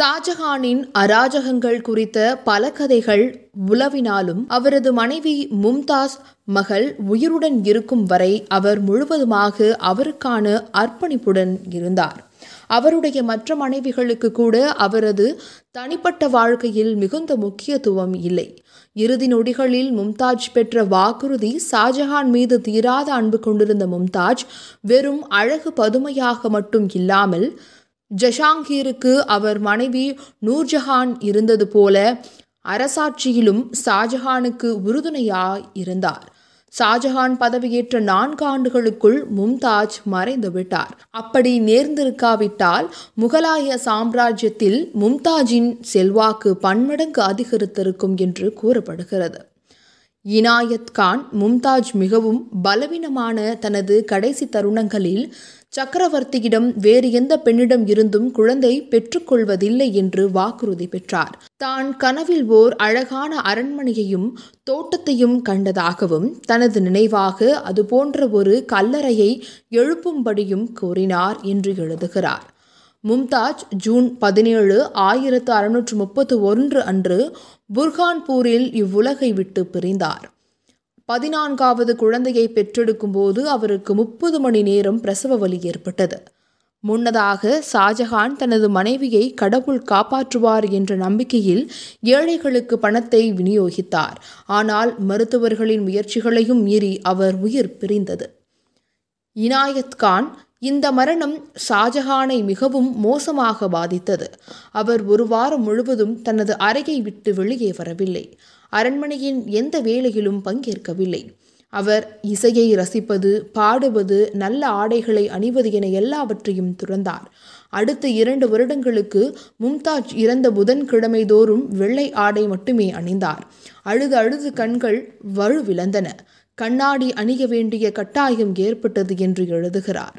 ஷாஜஹானின் அராஜகங்கள் குறித்த பல கதைகள் உலவினாலும் அவரது மனைவி மும்தாஸ் மகள் உயிருடன் இருக்கும் வரை அவர் முழுவதுமாக அவருக்கான அர்ப்பணிப்புடன் இருந்தார் அவருடைய மற்ற மனைவிகளுக்கு கூட அவரது தனிப்பட்ட வாழ்க்கையில் மிகுந்த முக்கியத்துவம் இல்லை இறுதி நொடிகளில் மும்தாஜ் பெற்ற வாக்குறுதி ஷாஜஹான் மீது தீராத அன்பு கொண்டிருந்த மும்தாஜ் வெறும் அழகு பதுமையாக மட்டும் இல்லாமல் ஜஷாங்கீருக்கு அவர் மனைவி நூர்ஜஹான் இருந்தது போல அரசாட்சியிலும் ஷாஜஹானுக்கு உறுதுணையா இருந்தார் ஷாஜஹான் பதவியேற்ற நான்கு ஆண்டுகளுக்குள் மும்தாஜ் மறைந்து விட்டார் அப்படி நேர்ந்திருக்காவிட்டால் முகலாய சாம்ராஜ்யத்தில் மும்தாஜின் செல்வாக்கு பன்மடங்கு அதிகரித்திருக்கும் என்று கூறப்படுகிறது இனாயத் கான் மும்தாஜ் மிகவும் பலவீனமான தனது கடைசி தருணங்களில் சக்கரவர்த்தியிடம் வேறு எந்த பெண்ணிடம் இருந்தும் குழந்தை பெற்றுக்கொள்வதில்லை என்று வாக்குறுதி பெற்றார் தான் கனவில் ஓர் அழகான அரண்மனையையும் தோட்டத்தையும் கண்டதாகவும் தனது நினைவாக அதுபோன்ற ஒரு கல்லறையை எழுப்பும்படியும் கூறினார் என்று எழுதுகிறார் மும்தாஜ் ஜூன் பதினேழு ஆயிரத்து அறுநூற்று முப்பத்து ஒன்று அன்று புர்ஹான்பூரில் இவ்வுலகை விட்டு பிரிந்தார் பதினான்காவது குழந்தையை பெற்றெடுக்கும் போது அவருக்கு முப்பது மணி நேரம் பிரசவ வலி ஏற்பட்டது முன்னதாக ஷாஜஹான் தனது மனைவியை கடவுள் காப்பாற்றுவார் என்ற நம்பிக்கையில் ஏழைகளுக்கு பணத்தை விநியோகித்தார் ஆனால் மருத்துவர்களின் முயற்சிகளையும் மீறி அவர் உயிர் பிரிந்தது இனாயத் கான் இந்த மரணம் ஷாஜஹானை மிகவும் மோசமாக பாதித்தது அவர் ஒரு வாரம் முழுவதும் தனது அறையை விட்டு வெளியே வரவில்லை அரண்மனையின் எந்த வேலையிலும் பங்கேற்கவில்லை அவர் இசையை ரசிப்பது பாடுவது நல்ல ஆடைகளை அணிவது என எல்லாவற்றையும் துறந்தார் அடுத்த இரண்டு வருடங்களுக்கு மும்தாஜ் இறந்த புதன்கிழமை தோறும் வெள்ளை ஆடை மட்டுமே அணிந்தார் அழுது அழுது கண்கள் வலுவிழந்தன கண்ணாடி அணிய வேண்டிய கட்டாயம் ஏற்பட்டது என்று எழுதுகிறார்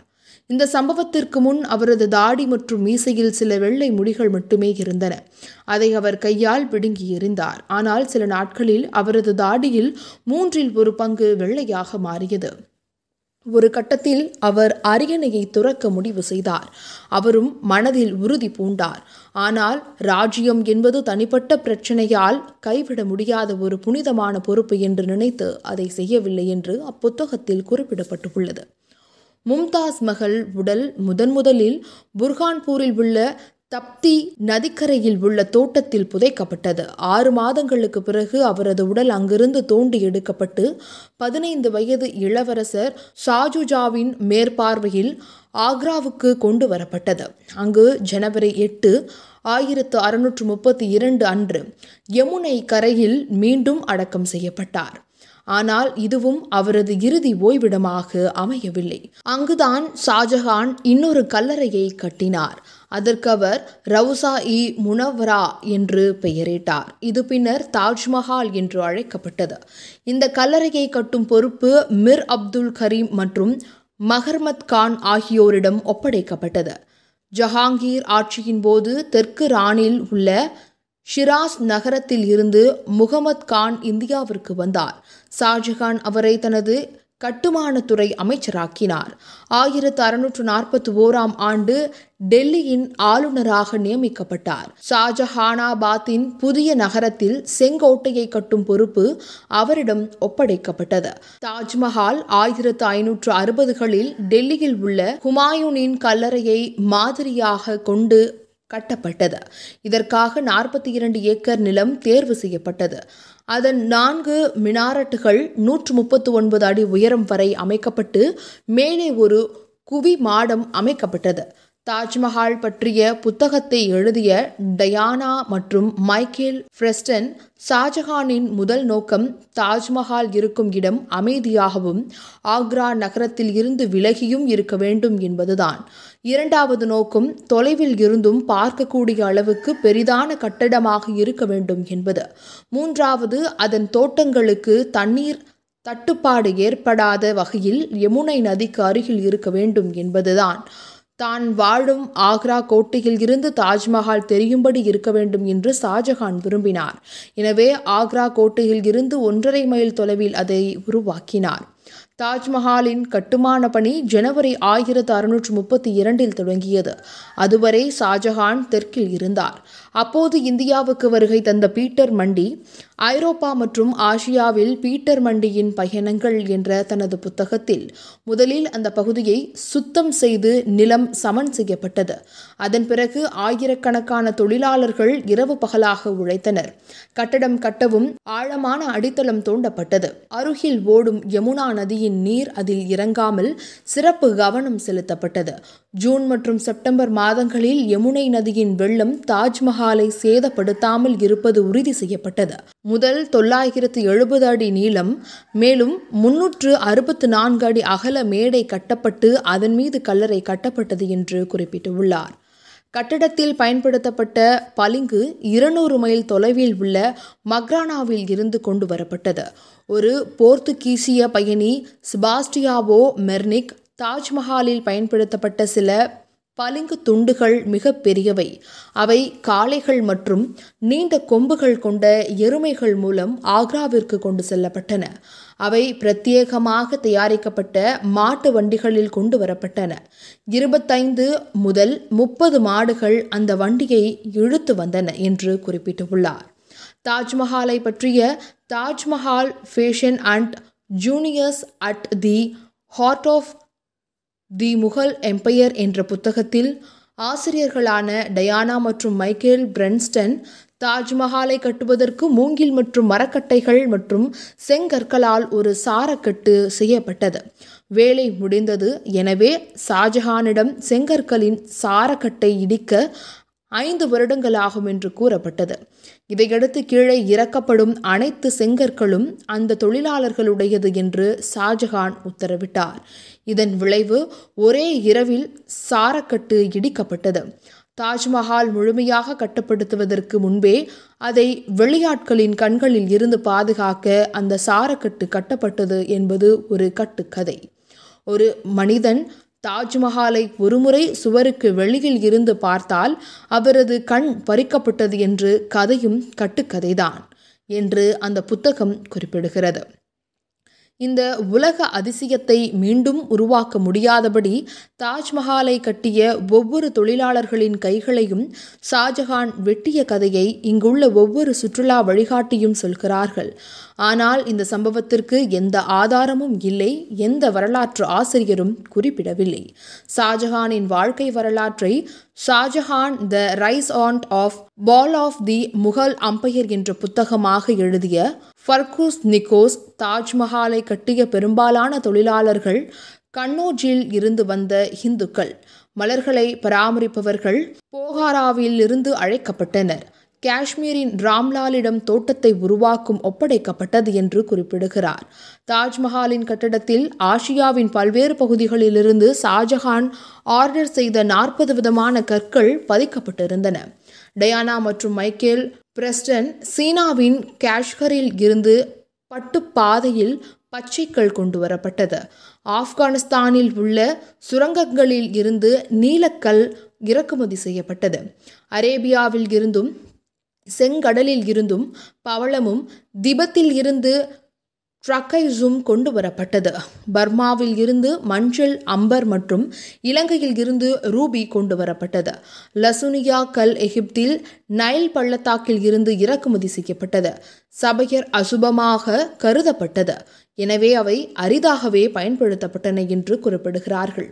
இந்த சம்பவத்திற்கு முன் அவரது தாடி மற்றும் மீசையில் சில வெள்ளை முடிகள் மட்டுமே இருந்தன அதை அவர் கையால் பிடுங்கி எறிந்தார் ஆனால் சில நாட்களில் அவரது தாடியில் மூன்றில் ஒரு பங்கு வெள்ளையாக மாறியது ஒரு கட்டத்தில் அவர் அரியணையை துறக்க முடிவு செய்தார் அவரும் மனதில் உறுதி பூண்டார் ஆனால் ராஜ்யம் என்பது தனிப்பட்ட பிரச்சனையால் கைவிட முடியாத ஒரு புனிதமான பொறுப்பு என்று நினைத்து அதை செய்யவில்லை என்று அப்புத்தகத்தில் குறிப்பிடப்பட்டுள்ளது மும்தாஸ் மகள் உடல் முதன் முதலில் புர்ஹான்பூரில் உள்ள தப்தி நதிக்கரையில் உள்ள தோட்டத்தில் புதைக்கப்பட்டது ஆறு மாதங்களுக்கு பிறகு அவரது உடல் அங்கிருந்து தோண்டி எடுக்கப்பட்டு பதினைந்து வயது இளவரசர் ஷாஜுஜாவின் மேற்பார்வையில் ஆக்ராவுக்கு கொண்டு வரப்பட்டது அங்கு ஜனவரி எட்டு ஆயிரத்து அறுநூற்று முப்பத்தி இரண்டு அன்று யமுனை கரையில் மீண்டும் அடக்கம் செய்யப்பட்டார் ஆனால் இதுவும் அவரது இறுதி ஓய்விடமாக அமையவில்லை அங்குதான் ஷாஜஹான் இன்னொரு கல்லறையை கட்டினார் அதற்கு அவர் ரவுசா இ முனவரா என்று பெயரிட்டார் இது பின்னர் தாஜ்மஹால் என்று அழைக்கப்பட்டது இந்த கல்லறையை கட்டும் பொறுப்பு மிர் அப்துல் கரீம் மற்றும் மஹர்மத் கான் ஆகியோரிடம் ஒப்படைக்கப்பட்டது ஜஹாங்கீர் ஆட்சியின் போது தெற்கு ரானில் உள்ள ஷிராஸ் நகரத்தில் இருந்து முகமது கான் இந்தியாவிற்கு வந்தார் ஷாஜஹான் அவரை தனது கட்டுமானத்துறை அமைச்சராக்கினார் ஆயிரத்து அறுநூற்று நாற்பத்தி ஓராம் ஆண்டு டெல்லியின் ஆளுநராக நியமிக்கப்பட்டார் ஷாஜஹானாபாத்தின் புதிய நகரத்தில் செங்கோட்டையை கட்டும் பொறுப்பு அவரிடம் ஒப்படைக்கப்பட்டது தாஜ்மஹால் ஆயிரத்து ஐநூற்று அறுபதுகளில் டெல்லியில் உள்ள ஹுமாயூனின் கல்லறையை மாதிரியாக கொண்டு கட்டப்பட்டது இதற்காக நாற்பத்தி இரண்டு ஏக்கர் நிலம் தேர்வு செய்யப்பட்டது அதன் நான்கு மினாரட்டுகள் நூற்று முப்பத்து ஒன்பது அடி உயரம் வரை அமைக்கப்பட்டு மேலே ஒரு குவி மாடம் அமைக்கப்பட்டது தாஜ்மஹால் பற்றிய புத்தகத்தை எழுதிய டயானா மற்றும் மைக்கேல் ஃப்ரெஸ்டன் ஷாஜஹானின் முதல் நோக்கம் தாஜ்மஹால் இருக்கும் இடம் அமைதியாகவும் ஆக்ரா நகரத்தில் இருந்து விலகியும் இருக்க வேண்டும் என்பதுதான் இரண்டாவது நோக்கம் தொலைவில் இருந்தும் பார்க்கக்கூடிய அளவுக்கு பெரிதான கட்டடமாக இருக்க வேண்டும் என்பது மூன்றாவது அதன் தோட்டங்களுக்கு தண்ணீர் தட்டுப்பாடு ஏற்படாத வகையில் யமுனை நதிக்கு அருகில் இருக்க வேண்டும் என்பதுதான் தான் வாழும் ஆக்ரா கோட்டையில் இருந்து தாஜ்மஹால் தெரியும்படி இருக்க வேண்டும் என்று ஷாஜஹான் விரும்பினார் எனவே ஆக்ரா கோட்டையில் இருந்து ஒன்றரை மைல் தொலைவில் அதை உருவாக்கினார் தாஜ்மஹாலின் கட்டுமான பணி ஜனவரி ஆயிரத்து அறுநூற்று முப்பத்தி இரண்டில் தொடங்கியது அதுவரை ஷாஜஹான் தெற்கில் இருந்தார் அப்போது இந்தியாவுக்கு வருகை தந்த பீட்டர் மண்டி ஐரோப்பா மற்றும் ஆசியாவில் பீட்டர் மண்டியின் பயணங்கள் என்ற தனது புத்தகத்தில் முதலில் அந்த பகுதியை சுத்தம் செய்து நிலம் சமன் செய்யப்பட்டது அதன் பிறகு ஆயிரக்கணக்கான தொழிலாளர்கள் இரவு பகலாக உழைத்தனர் கட்டடம் கட்டவும் ஆழமான அடித்தளம் தோண்டப்பட்டது அருகில் ஓடும் யமுனா நதியின் நதியின் நீர் அதில் இறங்காமல் சிறப்பு கவனம் செலுத்தப்பட்டது ஜூன் மற்றும் செப்டம்பர் மாதங்களில் யமுனை நதியின் வெள்ளம் தாஜ்மஹாலை சேதப்படுத்தாமல் இருப்பது உறுதி செய்யப்பட்டது முதல் தொள்ளாயிரத்து எழுபது அடி நீளம் மேலும் முன்னூற்று அறுபத்து நான்கு அடி அகல மேடை கட்டப்பட்டு அதன் மீது கல்லறை கட்டப்பட்டது என்று குறிப்பிட்டுள்ளார் கட்டடத்தில் பயன்படுத்தப்பட்ட பளிங்கு இருநூறு மைல் தொலைவில் உள்ள மக்ரானாவில் இருந்து கொண்டு வரப்பட்டது ஒரு போர்த்துகீசிய பயணி சுபாஸ்டியாவோ மெர்னிக் தாஜ்மஹாலில் பயன்படுத்தப்பட்ட சில பளிங்கு துண்டுகள் மிக பெரியவை அவை காளைகள் மற்றும் நீண்ட கொம்புகள் கொண்ட எருமைகள் மூலம் ஆக்ராவிற்கு கொண்டு செல்லப்பட்டன அவை பிரத்யேகமாக தயாரிக்கப்பட்ட மாட்டு வண்டிகளில் கொண்டு வரப்பட்டன இருபத்தைந்து முதல் முப்பது மாடுகள் அந்த வண்டியை இழுத்து வந்தன என்று குறிப்பிட்டுள்ளார் தாஜ்மஹாலை பற்றிய Taj Mahal passion and genius at the heart of the Mughal Empire என்ற புத்தகத்தில் ஆசிரியர்களான டயானா மற்றும் மைக்கேல் பிரென்ஸ்டன் தாஜ்மஹாலை கட்டுவதற்கு மூங்கில் மற்றும் மரக்கட்டைகள் மற்றும் செங்கற்களால் ஒரு சாரக்கட்டு செய்யப்பட்டது வேலை முடிந்தது எனவே ஷாஜஹானிடம் செங்கற்களின் சாரக்கட்டை இடிக்க ஐந்து வருடங்கள் ஆகும் என்று கூறப்பட்டது இதையடுத்து கீழே இறக்கப்படும் அனைத்து செங்கற்களும் அந்த தொழிலாளர்களுடையது என்று ஷாஜஹான் உத்தரவிட்டார் இதன் விளைவு ஒரே இரவில் சாரக்கட்டு இடிக்கப்பட்டது தாஜ்மஹால் முழுமையாக கட்டப்படுத்துவதற்கு முன்பே அதை வெளியாட்களின் கண்களில் இருந்து பாதுகாக்க அந்த சாரக்கட்டு கட்டப்பட்டது என்பது ஒரு கட்டுக்கதை ஒரு மனிதன் தாஜ்மஹாலை ஒருமுறை சுவருக்கு வெளியில் இருந்து பார்த்தால் அவரது கண் பறிக்கப்பட்டது என்று கதையும் கட்டுக்கதைதான் என்று அந்த புத்தகம் குறிப்பிடுகிறது இந்த உலக அதிசயத்தை மீண்டும் உருவாக்க முடியாதபடி தாஜ்மஹாலை கட்டிய ஒவ்வொரு தொழிலாளர்களின் கைகளையும் ஷாஜஹான் வெட்டிய கதையை இங்குள்ள ஒவ்வொரு சுற்றுலா வழிகாட்டியும் சொல்கிறார்கள் ஆனால் இந்த சம்பவத்திற்கு எந்த ஆதாரமும் இல்லை எந்த வரலாற்று ஆசிரியரும் குறிப்பிடவில்லை ஷாஜஹானின் வாழ்க்கை வரலாற்றை Shah Jahan the rise and of fall of the Mughal Emperor என்ற புத்தகமாக எழுதிய ஃபர்கூஸ் நிக்கோஸ் தாஜ்மஹாலை கட்டிய பெரும்பாலான தொழிலாளர்கள் கண்ணோஜில் இருந்து வந்த இந்துக்கள் மலர்களை பராமரிப்பவர்கள் போகாராவில் இருந்து அழைக்கப்பட்டனர் காஷ்மீரின் ராம்லாலிடம் தோட்டத்தை உருவாக்கும் ஒப்படைக்கப்பட்டது என்று குறிப்பிடுகிறார் தாஜ்மஹாலின் கட்டடத்தில் ஆசியாவின் பல்வேறு பகுதிகளிலிருந்து ஷாஜஹான் ஆர்டர் செய்த நாற்பது விதமான கற்கள் பதிக்கப்பட்டிருந்தன டயானா மற்றும் மைக்கேல் பிரஸ்டன் சீனாவின் காஷ்கரில் இருந்து பட்டுப்பாதையில் பச்சைக்கள் கொண்டு வரப்பட்டது ஆப்கானிஸ்தானில் உள்ள சுரங்கங்களில் இருந்து நீலக்கல் இறக்குமதி செய்யப்பட்டது அரேபியாவில் இருந்தும் செங்கடலில் இருந்தும் பவளமும் திபத்தில் இருந்து ட்ரக்கைஸும் கொண்டு வரப்பட்டது பர்மாவில் இருந்து மஞ்சள் அம்பர் மற்றும் இலங்கையில் இருந்து ரூபி கொண்டு வரப்பட்டது லசுனியா கல் எகிப்தில் நைல் பள்ளத்தாக்கில் இருந்து இறக்குமதி செய்யப்பட்டது சபையர் அசுபமாக கருதப்பட்டது எனவே அவை அரிதாகவே பயன்படுத்தப்பட்டன என்று குறிப்பிடுகிறார்கள்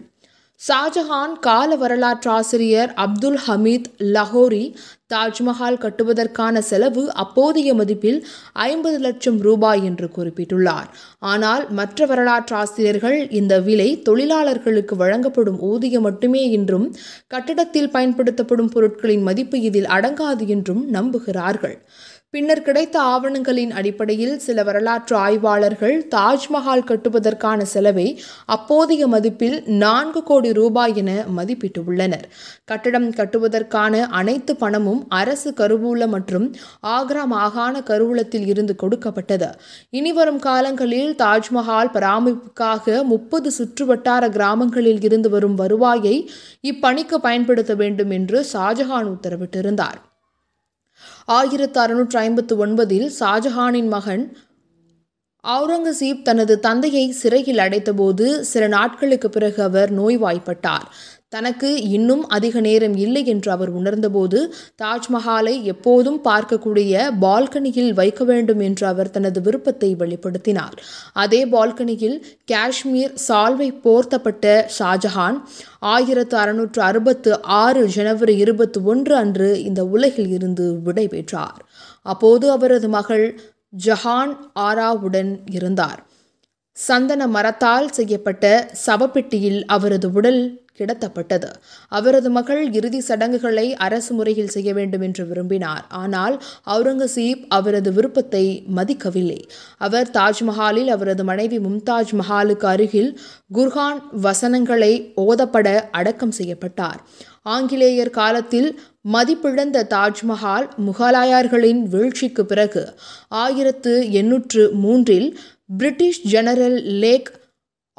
ஷாஜஹான் கால வரலாற்றாசிரியர் அப்துல் ஹமீத் லஹோரி தாஜ்மஹால் கட்டுவதற்கான செலவு அப்போதைய மதிப்பில் ஐம்பது லட்சம் ரூபாய் என்று குறிப்பிட்டுள்ளார் ஆனால் மற்ற வரலாற்றாசிரியர்கள் இந்த விலை தொழிலாளர்களுக்கு வழங்கப்படும் ஊதியம் மட்டுமே என்றும் கட்டிடத்தில் பயன்படுத்தப்படும் பொருட்களின் மதிப்பு இதில் அடங்காது என்றும் நம்புகிறார்கள் பின்னர் கிடைத்த ஆவணங்களின் அடிப்படையில் சில வரலாற்று ஆய்வாளர்கள் தாஜ்மஹால் கட்டுவதற்கான செலவை அப்போதைய மதிப்பில் நான்கு கோடி ரூபாய் என மதிப்பிட்டுள்ளனர் கட்டடம் கட்டுவதற்கான அனைத்து பணமும் அரசு கருவூல மற்றும் ஆக்ரா மாகாண கருவூலத்தில் இருந்து கொடுக்கப்பட்டது இனிவரும் காலங்களில் தாஜ்மஹால் பராமரிப்புக்காக முப்பது சுற்றுவட்டார கிராமங்களில் இருந்து வரும் வருவாயை இப்பணிக்கு பயன்படுத்த வேண்டும் என்று ஷாஜஹான் உத்தரவிட்டிருந்தார் ஆயிரத்து அறுநூற்று ஐம்பத்து ஒன்பதில் ஷாஜஹானின் மகன் அவுரங்கசீப் தனது தந்தையை சிறையில் அடைத்தபோது சில நாட்களுக்கு பிறகு அவர் நோய்வாய்ப்பட்டார் தனக்கு இன்னும் அதிக நேரம் இல்லை என்று அவர் உணர்ந்தபோது தாஜ்மஹாலை எப்போதும் பார்க்கக்கூடிய பால்கனியில் வைக்க வேண்டும் என்று அவர் தனது விருப்பத்தை வெளிப்படுத்தினார் அதே பால்கனியில் காஷ்மீர் சால்வை போர்த்தப்பட்ட ஷாஜஹான் ஆயிரத்து அறுநூற்று அறுபத்து ஆறு ஜனவரி இருபத்தி ஒன்று அன்று இந்த உலகில் இருந்து விடைபெற்றார் அப்போது அவரது மகள் ஜஹான் ஆராவுடன் இருந்தார் சந்தன மரத்தால் செய்யப்பட்ட சவப்பெட்டியில் அவரது உடல் கிடத்தப்பட்டது அவரது மகள் இறுதி சடங்குகளை அரசு முறையில் செய்ய வேண்டும் என்று விரும்பினார் ஆனால் அவுரங்கசீப் அவரது விருப்பத்தை மதிக்கவில்லை அவர் தாஜ்மஹாலில் அவரது மனைவி மும்தாஜ் மஹாலுக்கு அருகில் குர்ஹான் வசனங்களை ஓதப்பட அடக்கம் செய்யப்பட்டார் ஆங்கிலேயர் காலத்தில் மதிப்பிழந்த தாஜ்மஹால் முகலாயர்களின் வீழ்ச்சிக்கு பிறகு ஆயிரத்து எண்ணூற்று மூன்றில் பிரிட்டிஷ் ஜெனரல் லேக்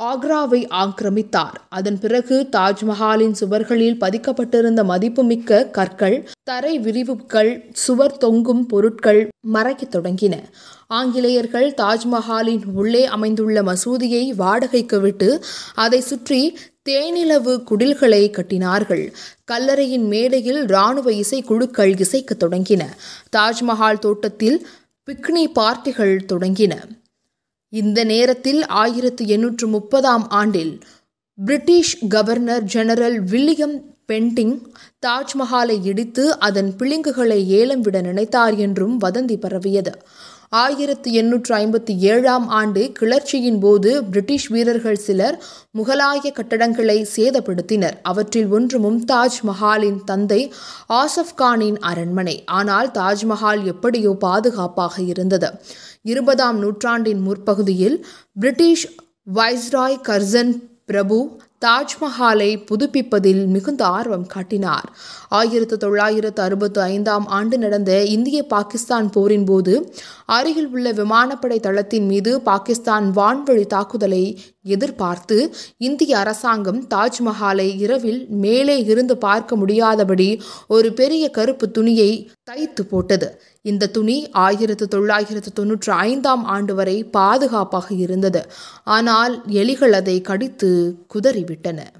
ஆக்ராவை ஆக்கிரமித்தார் அதன் பிறகு தாஜ்மஹாலின் சுவர்களில் பதிக்கப்பட்டிருந்த மதிப்புமிக்க கற்கள் தரை விரிவுகள் சுவர் தொங்கும் பொருட்கள் மறைக்கத் தொடங்கின ஆங்கிலேயர்கள் தாஜ்மஹாலின் உள்ளே அமைந்துள்ள மசூதியை வாடகைக்கு விட்டு அதை சுற்றி தேனிலவு குடில்களை கட்டினார்கள் கல்லறையின் மேடையில் இராணுவ இசைக்குழுக்கள் இசைக்கத் தொடங்கின தாஜ்மஹால் தோட்டத்தில் பிக்னி பார்ட்டிகள் தொடங்கின இந்த நேரத்தில் ஆயிரத்தி எண்ணூற்று முப்பதாம் ஆண்டில் British governor general William Bentinck தாஜ்மஹாலை இடித்து அதன் பிளிங்குகளை ஏலம் விட நினைத்தார் என்றும் வதந்தி பரவியது ஆயிரத்தி எண்ணூற்று ஐம்பத்தி ஏழாம் ஆண்டு கிளர்ச்சியின் போது பிரிட்டிஷ் வீரர்கள் சிலர் முகலாய கட்டடங்களை சேதப்படுத்தினர் அவற்றில் ஒன்று மும்தாஜ் மஹாலின் தந்தை ஆசப் கானின் அரண்மனை ஆனால் தாஜ்மஹால் எப்படியோ பாதுகாப்பாக இருந்தது இருபதாம் நூற்றாண்டின் முற்பகுதியில் பிரிட்டிஷ் வைஸ்ராய் கர்சன் பிரபு தாஜ்மஹாலை புதுப்பிப்பதில் மிகுந்த ஆர்வம் காட்டினார் ஆயிரத்து தொள்ளாயிரத்து அறுபத்து ஐந்தாம் ஆண்டு நடந்த இந்திய பாகிஸ்தான் போரின் போது அருகில் உள்ள விமானப்படை தளத்தின் மீது பாகிஸ்தான் வான்வழி தாக்குதலை எதிர்பார்த்து இந்திய அரசாங்கம் தாஜ்மஹாலை இரவில் மேலே இருந்து பார்க்க முடியாதபடி ஒரு பெரிய கருப்பு துணியை தைத்து போட்டது இந்த துணி ஆயிரத்து தொள்ளாயிரத்து தொன்னூற்று ஐந்தாம் ஆண்டு வரை பாதுகாப்பாக இருந்தது ஆனால் எலிகள் அதை கடித்து குதறிவிட்டன